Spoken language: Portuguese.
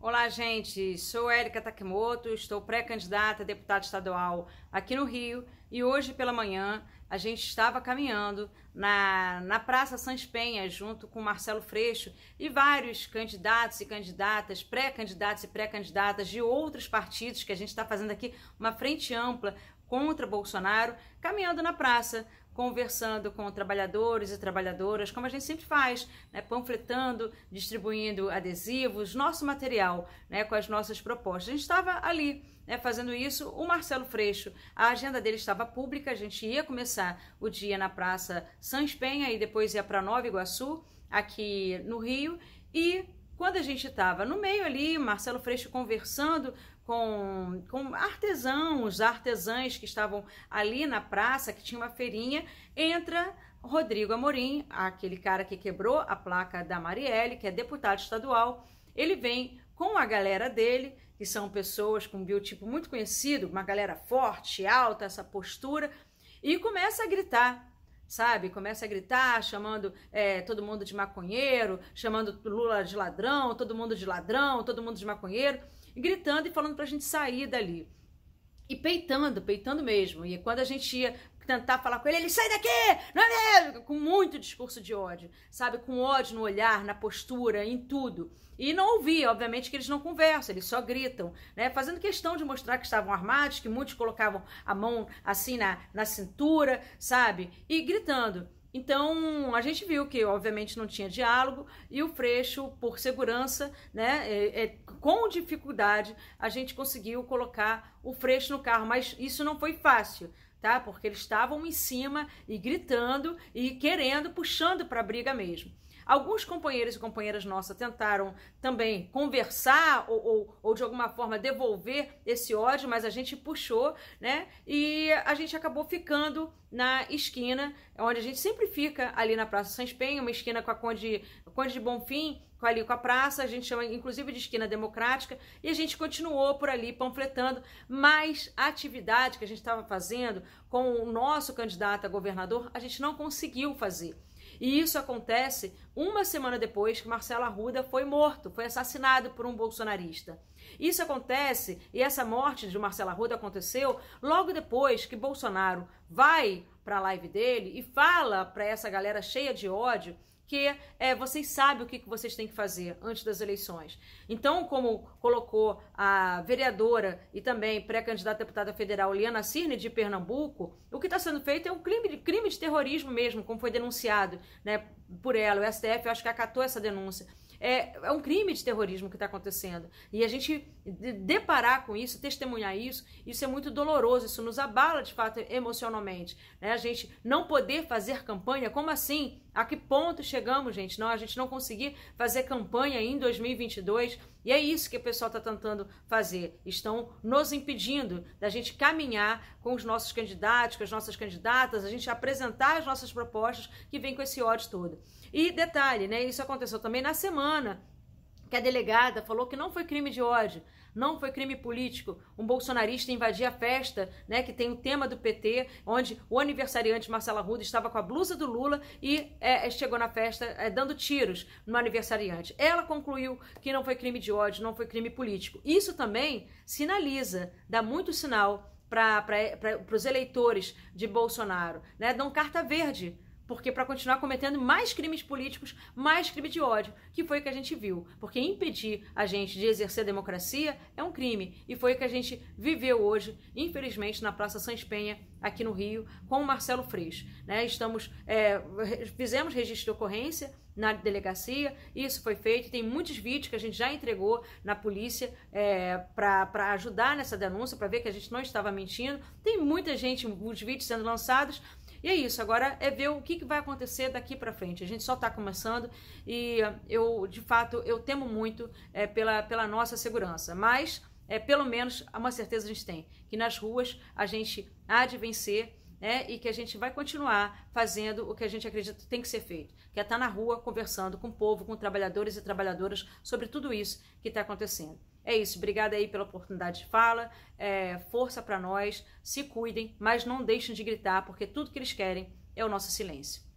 Olá, gente. Sou Érica Takimoto, estou pré-candidata a deputada estadual aqui no Rio e hoje pela manhã a gente estava caminhando na, na Praça Sãs Penha junto com Marcelo Freixo e vários candidatos e candidatas, pré-candidatos e pré-candidatas de outros partidos, que a gente está fazendo aqui uma frente ampla contra Bolsonaro, caminhando na praça, conversando com trabalhadores e trabalhadoras, como a gente sempre faz, né, panfletando, distribuindo adesivos, nosso material, né, com as nossas propostas. A gente estava ali né, fazendo isso, o Marcelo Freixo, a agenda dele estava pública, a gente ia começar o dia na Praça Sans Penha e depois ia para Nova Iguaçu, aqui no Rio, e quando a gente estava no meio ali, Marcelo Freixo conversando com, com artesãos, artesãs que estavam ali na praça, que tinha uma feirinha, entra Rodrigo Amorim, aquele cara que quebrou a placa da Marielle, que é deputado estadual, ele vem com a galera dele, que são pessoas com um biotipo muito conhecido, uma galera forte, alta, essa postura, e começa a gritar, sabe? Começa a gritar, chamando é, todo mundo de maconheiro, chamando Lula de ladrão, todo mundo de ladrão, todo mundo de maconheiro, gritando e falando para a gente sair dali. E peitando, peitando mesmo. E quando a gente ia tentar falar com ele, ele sai daqui, não é mesmo? Com muito discurso de ódio, sabe? Com ódio no olhar, na postura, em tudo. E não ouvi, obviamente, que eles não conversam, eles só gritam, né? Fazendo questão de mostrar que estavam armados, que muitos colocavam a mão assim na, na cintura, sabe? E gritando. Então, a gente viu que, obviamente, não tinha diálogo e o Freixo, por segurança, né, é, é, com dificuldade, a gente conseguiu colocar o Freixo no carro, mas isso não foi fácil. Tá? Porque eles estavam em cima e gritando e querendo, puxando para a briga mesmo. Alguns companheiros e companheiras nossas tentaram também conversar ou, ou, ou de alguma forma devolver esse ódio, mas a gente puxou, né? E a gente acabou ficando na esquina, onde a gente sempre fica ali na Praça São Espenho, uma esquina com a Conde, Conde de Bonfim, ali com a praça, a gente chama inclusive de esquina democrática, e a gente continuou por ali panfletando, mas a atividade que a gente estava fazendo com o nosso candidato a governador, a gente não conseguiu fazer. E isso acontece uma semana depois que Marcelo Arruda foi morto, foi assassinado por um bolsonarista. Isso acontece, e essa morte de Marcelo Arruda aconteceu logo depois que Bolsonaro vai para a live dele e fala para essa galera cheia de ódio porque é, vocês sabem o que, que vocês têm que fazer antes das eleições. Então, como colocou a vereadora e também pré-candidata deputada federal Liana Cirne de Pernambuco, o que está sendo feito é um crime de, crime de terrorismo mesmo, como foi denunciado né, por ela. O STF, eu acho que acatou essa denúncia. É, é, um crime de terrorismo que está acontecendo. E a gente deparar com isso, testemunhar isso, isso é muito doloroso, isso nos abala de fato emocionalmente. Né? A gente não poder fazer campanha, como assim? A que ponto chegamos, gente? Não, a gente não conseguir fazer campanha em 2022 e é isso que o pessoal está tentando fazer. Estão nos impedindo da gente caminhar com os nossos candidatos, com as nossas candidatas, a gente apresentar as nossas propostas que vem com esse ódio todo. E detalhe, né? Isso aconteceu também na semana que a delegada falou que não foi crime de ódio. Não foi crime político um bolsonarista invadir a festa, né, que tem o tema do PT, onde o aniversariante Marcelo Arruda estava com a blusa do Lula e é, é, chegou na festa é, dando tiros no aniversariante. Ela concluiu que não foi crime de ódio, não foi crime político. Isso também sinaliza, dá muito sinal para os eleitores de Bolsonaro, né? Dão carta verde porque para continuar cometendo mais crimes políticos, mais crime de ódio, que foi o que a gente viu. Porque impedir a gente de exercer a democracia é um crime. E foi o que a gente viveu hoje, infelizmente, na Praça São Penha, aqui no Rio, com o Marcelo Freixo. Né? Estamos, é, fizemos registro de ocorrência na delegacia, isso foi feito, tem muitos vídeos que a gente já entregou na polícia é, para ajudar nessa denúncia, para ver que a gente não estava mentindo. Tem muita gente, os vídeos sendo lançados, e é isso, agora é ver o que, vai acontecer daqui para frente. A gente só está começando e ah, eu, de fato, eu temo muito é, pela, pela nossa segurança, mas é, pelo menos uma certeza a gente tem, que nas ruas a gente há de vencer né, e que a gente vai continuar fazendo o que a gente acredita tem que ser feito, que é estar tá na rua conversando com o povo, com trabalhadores e trabalhadoras sobre tudo isso que está acontecendo. É isso, obrigada aí pela oportunidade de fala, é, força para nós, se cuidem, mas não deixem de gritar, porque tudo que eles querem é o nosso silêncio.